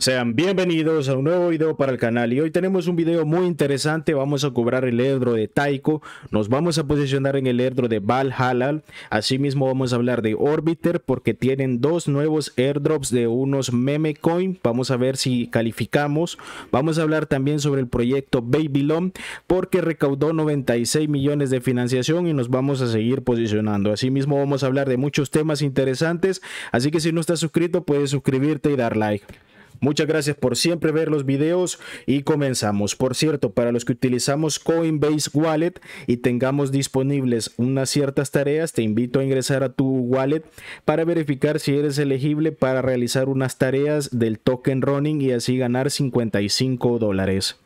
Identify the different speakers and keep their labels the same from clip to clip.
Speaker 1: Sean bienvenidos a un nuevo video para el canal y hoy tenemos un video muy interesante, vamos a cobrar el edro de Taiko, nos vamos a posicionar en el airdrop de Valhalla, asimismo vamos a hablar de Orbiter porque tienen dos nuevos airdrops de unos meme coin, vamos a ver si calificamos, vamos a hablar también sobre el proyecto Babylon porque recaudó 96 millones de financiación y nos vamos a seguir posicionando, asimismo vamos a hablar de muchos temas interesantes, así que si no estás suscrito puedes suscribirte y dar like. Muchas gracias por siempre ver los videos y comenzamos. Por cierto, para los que utilizamos Coinbase Wallet y tengamos disponibles unas ciertas tareas, te invito a ingresar a tu wallet para verificar si eres elegible para realizar unas tareas del token running y así ganar 55 dólares.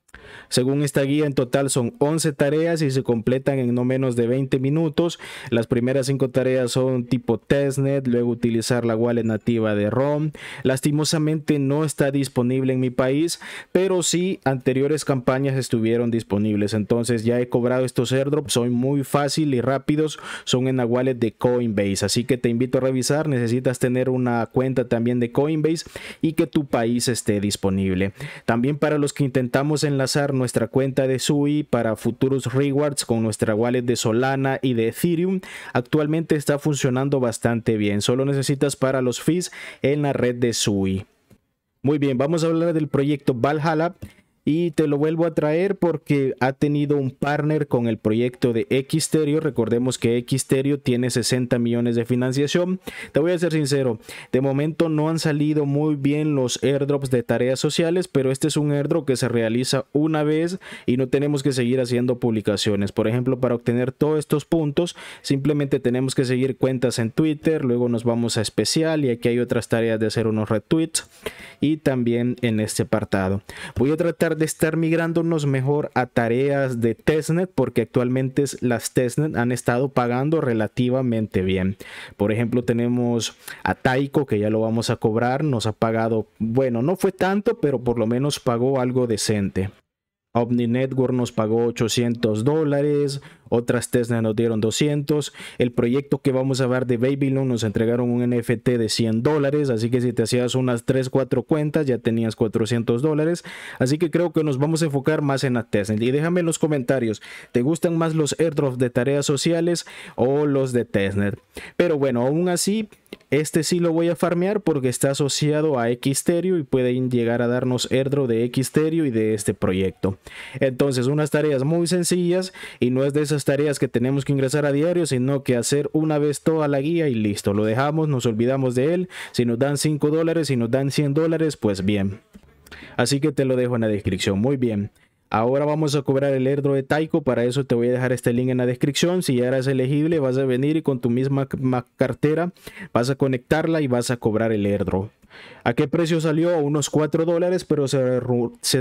Speaker 1: Según esta guía, en total son 11 tareas y se completan en no menos de 20 minutos. Las primeras 5 tareas son tipo testnet, luego utilizar la wallet nativa de ROM. Lastimosamente no está disponible en mi país, pero sí anteriores campañas estuvieron disponibles. Entonces ya he cobrado estos airdrops, son muy fácil y rápidos, son en la wallet de Coinbase. Así que te invito a revisar, necesitas tener una cuenta también de Coinbase y que tu país esté disponible. También para los que intentamos en la nuestra cuenta de SUI para futuros rewards con nuestra wallet de Solana y de Ethereum. Actualmente está funcionando bastante bien. Solo necesitas para los fees en la red de SUI. Muy bien, vamos a hablar del proyecto Valhalla y te lo vuelvo a traer porque ha tenido un partner con el proyecto de Xterio, Recordemos que Xterio tiene 60 millones de financiación. Te voy a ser sincero, de momento no han salido muy bien los airdrops de tareas sociales, pero este es un airdrop que se realiza una vez y no tenemos que seguir haciendo publicaciones. Por ejemplo, para obtener todos estos puntos, simplemente tenemos que seguir cuentas en Twitter, luego nos vamos a especial y aquí hay otras tareas de hacer unos retweets y también en este apartado. Voy a tratar de estar migrándonos mejor a tareas de testnet, porque actualmente las testnet han estado pagando relativamente bien. Por ejemplo, tenemos a Taiko, que ya lo vamos a cobrar, nos ha pagado, bueno, no fue tanto, pero por lo menos pagó algo decente. Omni Network nos pagó 800 dólares otras Tesla nos dieron 200. El proyecto que vamos a ver de Babylon nos entregaron un NFT de 100 dólares, así que si te hacías unas 3, 4 cuentas ya tenías 400 dólares. Así que creo que nos vamos a enfocar más en la Tesla. Y déjame en los comentarios, ¿te gustan más los airdrops de tareas sociales o los de Tesla? Pero bueno, aún así, este sí lo voy a farmear porque está asociado a Xterio y pueden llegar a darnos airdrop de Xterio y de este proyecto. Entonces, unas tareas muy sencillas y no es de esas tareas que tenemos que ingresar a diario, sino que hacer una vez toda la guía y listo. Lo dejamos, nos olvidamos de él. Si nos dan 5 dólares, si nos dan 100 dólares, pues bien. Así que te lo dejo en la descripción. Muy bien. Ahora vamos a cobrar el airdrop de Taiko, para eso te voy a dejar este link en la descripción, si ya eres elegible vas a venir y con tu misma cartera vas a conectarla y vas a cobrar el airdrop. ¿A qué precio salió? A unos 4 dólares, pero se,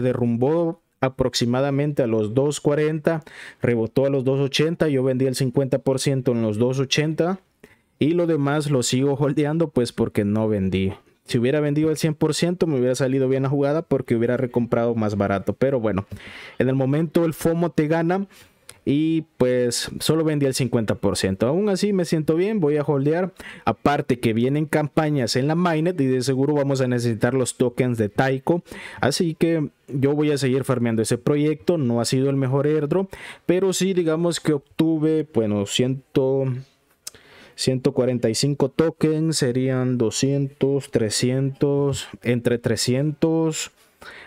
Speaker 1: derrumbó aproximadamente a los 2.40, rebotó a los 2.80, yo vendí el 50% en los 2.80 y lo demás lo sigo holdeando pues porque no vendí. Si hubiera vendido el 100% me hubiera salido bien la jugada porque hubiera recomprado más barato, pero bueno, en el momento el FOMO te gana y pues solo vendí el 50%. Aún así me siento bien, voy a holdear. Aparte que vienen campañas en la Mainnet y de seguro vamos a necesitar los tokens de Taiko. Así que yo voy a seguir farmeando ese proyecto. No ha sido el mejor airdrop, pero sí digamos que obtuve, bueno, 145 tokens serían 200, 300, entre 300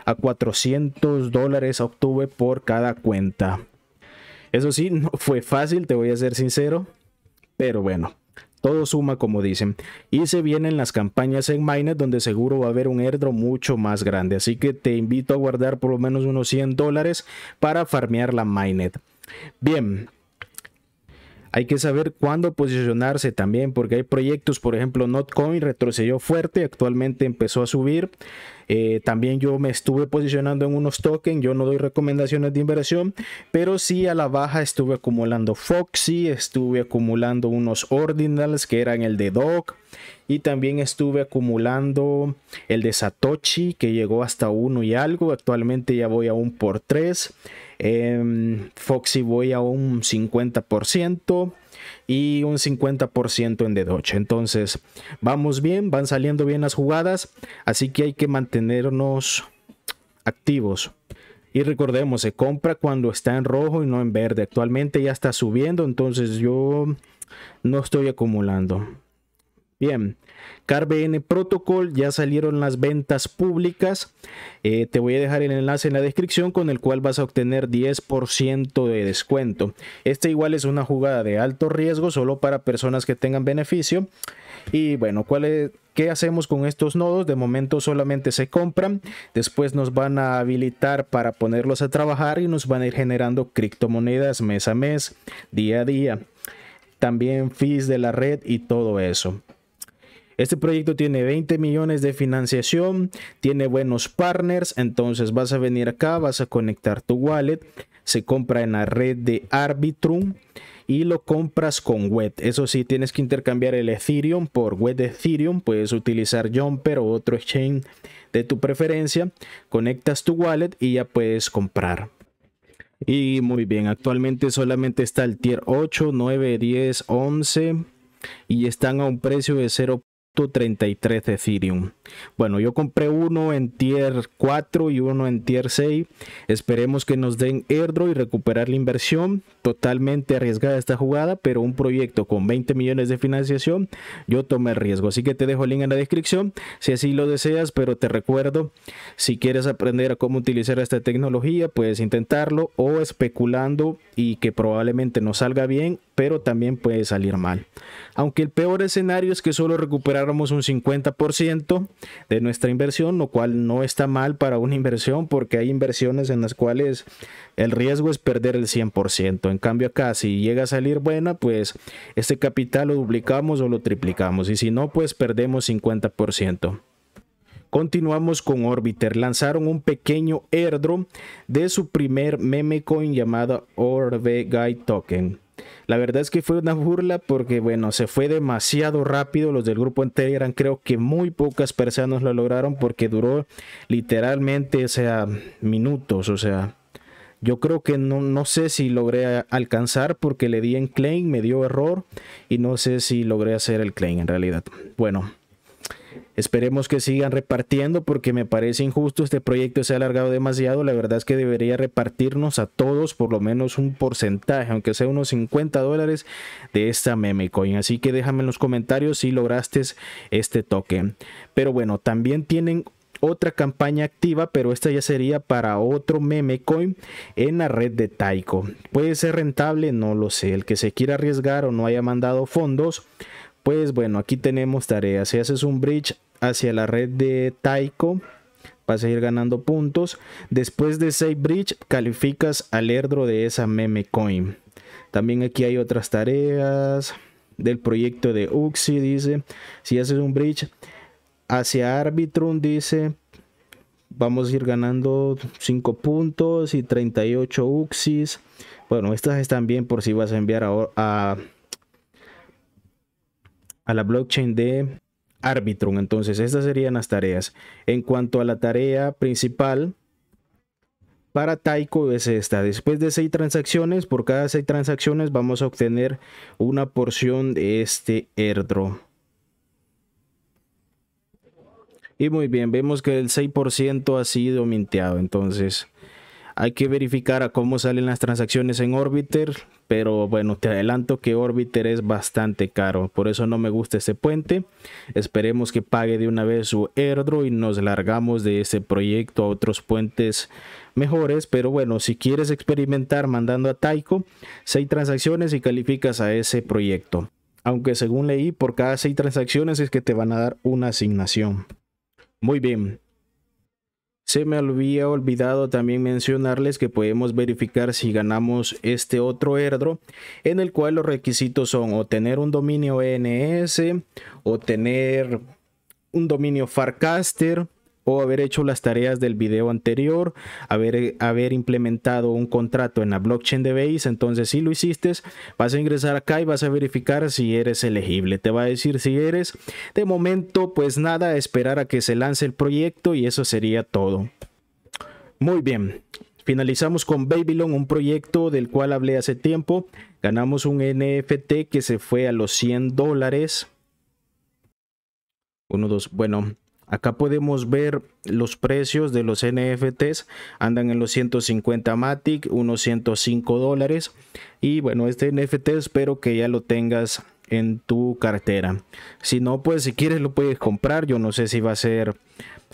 Speaker 1: a 400 dólares obtuve por cada cuenta. Eso sí, no fue fácil, te voy a ser sincero, pero bueno, todo suma como dicen. Y se vienen las campañas en Mainet, donde seguro va a haber un airdrop mucho más grande. Así que te invito a guardar por lo menos unos 100 dólares para farmear la Mainnet. Bien. Hay que saber cuándo posicionarse también porque hay proyectos, por ejemplo, Notcoin retrocedió fuerte, actualmente empezó a subir. Eh, también yo me estuve posicionando en unos tokens, yo no doy recomendaciones de inversión, pero sí a la baja estuve acumulando Foxy, estuve acumulando unos Ordinals que eran el de Doc y también estuve acumulando el de Satoshi que llegó hasta uno y algo, actualmente ya voy a un por 3, em, Foxy voy a un 50% y un 50% en de Entonces, vamos bien, van saliendo bien las jugadas, así que hay que mantenernos activos. Y recordemos, se compra cuando está en rojo y no en verde. Actualmente ya está subiendo, entonces yo no estoy acumulando. Bien, CarBN Protocol, ya salieron las ventas públicas. Eh, te voy a dejar el enlace en la descripción con el cual vas a obtener 10% de descuento. Este igual es una jugada de alto riesgo solo para personas que tengan beneficio. Y bueno, ¿cuál es, ¿Qué hacemos con estos nodos? De momento solamente se compran, después nos van a habilitar para ponerlos a trabajar y nos van a ir generando criptomonedas mes a mes, día a día. También fees de la red y todo eso. Este proyecto tiene 20 millones de financiación, tiene buenos partners, entonces vas a venir acá, vas a conectar tu wallet, se compra en la red de Arbitrum y lo compras con WET. Eso sí, tienes que intercambiar el Ethereum por web de Ethereum. Puedes utilizar Jumper o otro exchange de tu preferencia. Conectas tu wallet y ya puedes comprar. Y muy bien, actualmente solamente está el tier 8, 9, 10, 11 y están a un precio de 0. 33 de Ethereum. Bueno, yo compré uno en tier 4 y uno en tier 6. Esperemos que nos den airdrop y recuperar la inversión. Totalmente arriesgada esta jugada, pero un proyecto con 20 millones de financiación, yo tomé el riesgo. Así que te dejo el link en la descripción si así lo deseas, pero te recuerdo, si quieres aprender a cómo utilizar esta tecnología, puedes intentarlo o especulando y que probablemente no salga bien pero también puede salir mal. Aunque el peor escenario es que solo recuperáramos un 50% de nuestra inversión, lo cual no está mal para una inversión porque hay inversiones en las cuales el riesgo es perder el 100%. En cambio acá, si llega a salir buena, pues este capital lo duplicamos o lo triplicamos y si no, pues perdemos 50%. Continuamos con Orbiter. Lanzaron un pequeño airdrop de su primer meme coin llamada Orbe Token. La verdad es que fue una burla porque, bueno, se fue demasiado rápido. Los del grupo entero creo que muy pocas personas lo lograron porque duró literalmente, o sea, minutos. O sea, yo creo que no, no sé si logré alcanzar porque le di en claim, me dio error y no sé si logré hacer el claim en realidad. Bueno, Esperemos que sigan repartiendo porque me parece injusto, este proyecto se ha alargado demasiado, la verdad es que debería repartirnos a todos por lo menos un porcentaje, aunque sea unos 50 dólares de esta meme coin. Así que déjame en los comentarios si lograste este token. Pero bueno, también tienen otra campaña activa, pero esta ya sería para otro meme coin en la red de Taiko. ¿Puede ser rentable? No lo sé. El que se quiera arriesgar o no haya mandado fondos pues bueno, aquí tenemos tareas. Si haces un bridge hacia la red de Taiko, vas a ir ganando puntos. Después de 6 bridge, calificas al erdro de esa meme coin. También aquí hay otras tareas del proyecto de Uxi, dice. Si haces un bridge hacia Arbitrum, dice, vamos a ir ganando 5 puntos y 38 Uxis. Bueno, estas están bien por si vas a enviar a a la blockchain de Arbitrum. Entonces, estas serían las tareas. En cuanto a la tarea principal, para Taiko es esta. Después de seis transacciones, por cada seis transacciones vamos a obtener una porción de este airdrop. Y muy bien, vemos que el 6% ha sido minteado. Entonces, hay que verificar a cómo salen las transacciones en Orbiter pero bueno, te adelanto que Orbiter es bastante caro, por eso no me gusta este puente. Esperemos que pague de una vez su airdrop y nos largamos de ese proyecto a otros puentes mejores, pero bueno, si quieres experimentar mandando a Taiko, 6 transacciones y calificas a ese proyecto. Aunque según leí, por cada 6 transacciones es que te van a dar una asignación. Muy bien, se me había olvidado también mencionarles que podemos verificar si ganamos este otro airdrop en el cual los requisitos son o tener un dominio ENS o tener un dominio Farcaster o haber hecho las tareas del video anterior, haber, eh, haber implementado un contrato en la blockchain de Base, entonces si lo hiciste, vas a ingresar acá y vas a verificar si eres elegible. Te va a decir si eres. De momento, pues nada, esperar a que se lance el proyecto y eso sería todo. Muy bien. Finalizamos con Babylon, un proyecto del cual hablé hace tiempo. Ganamos un NFT que se fue a los 100 dólares. Uno, dos, bueno, Acá podemos ver los precios de los NFTs. Andan en los 150 Matic, unos 105 dólares. Y bueno, este NFT espero que ya lo tengas en tu cartera. Si no, pues si quieres lo puedes comprar. Yo no sé si va a ser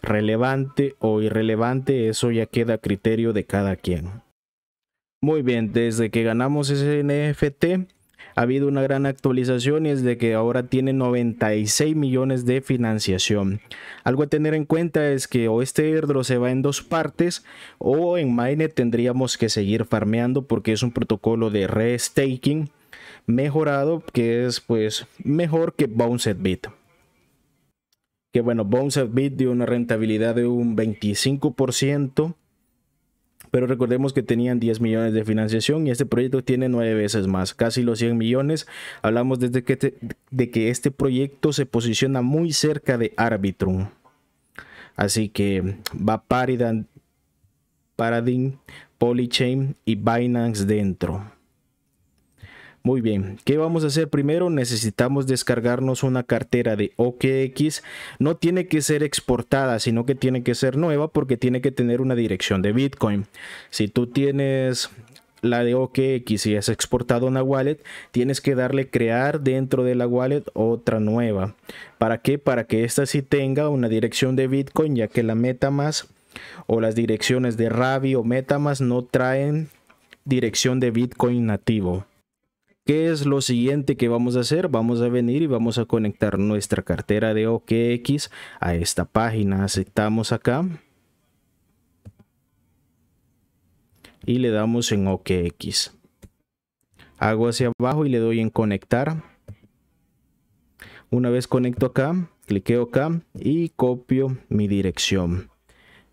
Speaker 1: relevante o irrelevante. Eso ya queda a criterio de cada quien. Muy bien, desde que ganamos ese NFT ha habido una gran actualización y es de que ahora tiene 96 millones de financiación. Algo a tener en cuenta es que o este airdrop se va en dos partes o en Mainnet tendríamos que seguir farmeando porque es un protocolo de restaking mejorado que es pues mejor que Bounced Bit que bueno, Bounce Bit dio una rentabilidad de un 25% pero recordemos que tenían 10 millones de financiación y este proyecto tiene 9 veces más, casi los 100 millones. Hablamos desde que de que este proyecto se posiciona muy cerca de Arbitrum. Así que va Paradigm, Polychain y Binance dentro. Muy bien, ¿qué vamos a hacer primero? Necesitamos descargarnos una cartera de OKX. No tiene que ser exportada, sino que tiene que ser nueva porque tiene que tener una dirección de Bitcoin. Si tú tienes la de OKX y has exportado una wallet, tienes que darle crear dentro de la wallet otra nueva. ¿Para qué? Para que esta sí tenga una dirección de Bitcoin, ya que la MetaMask o las direcciones de Ravi o MetaMask no traen dirección de Bitcoin nativo. ¿Qué es lo siguiente que vamos a hacer? Vamos a venir y vamos a conectar nuestra cartera de OKX a esta página. Aceptamos acá. Y le damos en OKX. Hago hacia abajo y le doy en conectar. Una vez conecto acá, cliqueo acá y copio mi dirección.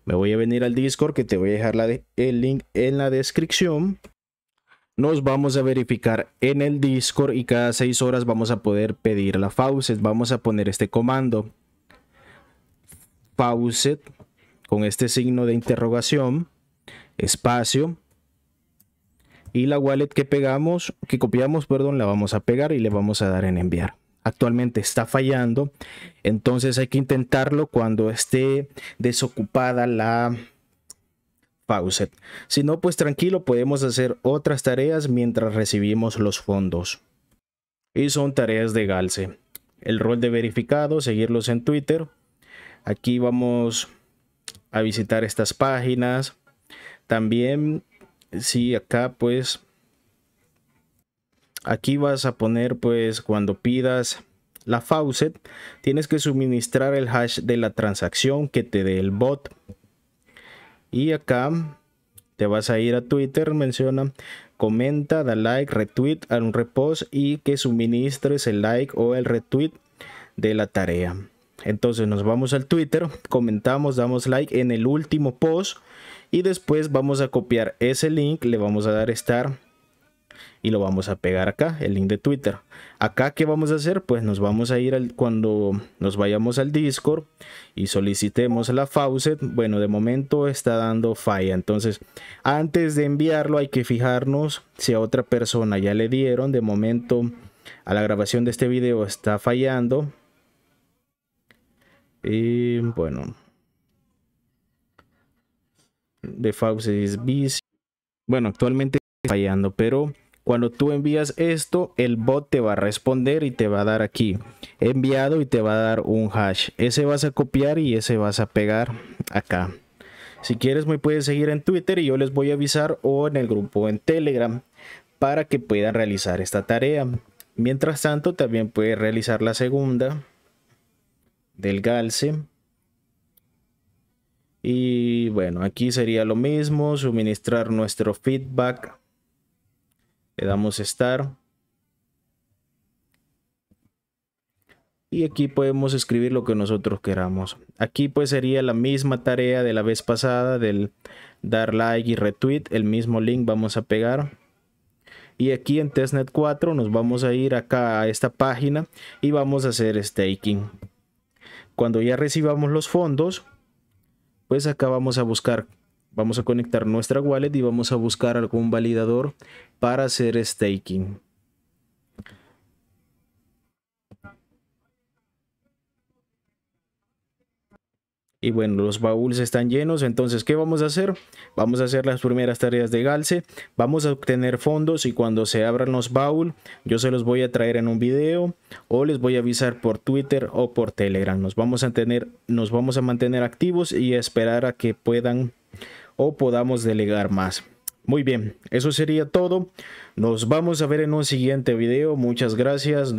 Speaker 1: Me voy a venir al Discord que te voy a dejar el link en la descripción nos vamos a verificar en el Discord y cada 6 horas vamos a poder pedir la faucet. Vamos a poner este comando. FAUSET con este signo de interrogación, espacio. Y la wallet que pegamos, que copiamos, perdón, la vamos a pegar y le vamos a dar en enviar. Actualmente está fallando, entonces hay que intentarlo cuando esté desocupada la Faucet. Si no, pues tranquilo, podemos hacer otras tareas mientras recibimos los fondos. Y son tareas de Galce. El rol de verificado, seguirlos en Twitter. Aquí vamos a visitar estas páginas. También, si acá pues... Aquí vas a poner pues cuando pidas la faucet, tienes que suministrar el hash de la transacción que te dé el bot. Y acá te vas a ir a Twitter, menciona, comenta, da like, retweet, a un repost y que suministres el like o el retweet de la tarea. Entonces nos vamos al Twitter, comentamos, damos like en el último post y después vamos a copiar ese link, le vamos a dar estar y lo vamos a pegar acá, el link de Twitter. Acá, ¿qué vamos a hacer? Pues nos vamos a ir al, cuando nos vayamos al Discord y solicitemos la faucet. Bueno, de momento está dando falla. Entonces, antes de enviarlo hay que fijarnos si a otra persona ya le dieron. De momento, a la grabación de este video está fallando. Y bueno. De faucet es busy. Bueno, actualmente está fallando, pero cuando tú envías esto, el bot te va a responder y te va a dar aquí enviado y te va a dar un hash. Ese vas a copiar y ese vas a pegar acá. Si quieres me puedes seguir en Twitter y yo les voy a avisar o en el grupo en Telegram para que puedan realizar esta tarea. Mientras tanto también puedes realizar la segunda del GALSE. Y bueno, aquí sería lo mismo, suministrar nuestro feedback le damos Start. y aquí podemos escribir lo que nosotros queramos. Aquí pues sería la misma tarea de la vez pasada del dar like y retweet, el mismo link vamos a pegar. Y aquí en testnet 4 nos vamos a ir acá a esta página y vamos a hacer staking. Cuando ya recibamos los fondos, pues acá vamos a buscar Vamos a conectar nuestra wallet y vamos a buscar algún validador para hacer staking. Y bueno, los baúles están llenos, entonces ¿qué vamos a hacer? Vamos a hacer las primeras tareas de Galce, vamos a obtener fondos y cuando se abran los baúl, yo se los voy a traer en un video o les voy a avisar por Twitter o por Telegram. Nos vamos a, nos vamos a mantener activos y esperar a que puedan podamos delegar más. Muy bien, eso sería todo. Nos vamos a ver en un siguiente video. Muchas gracias.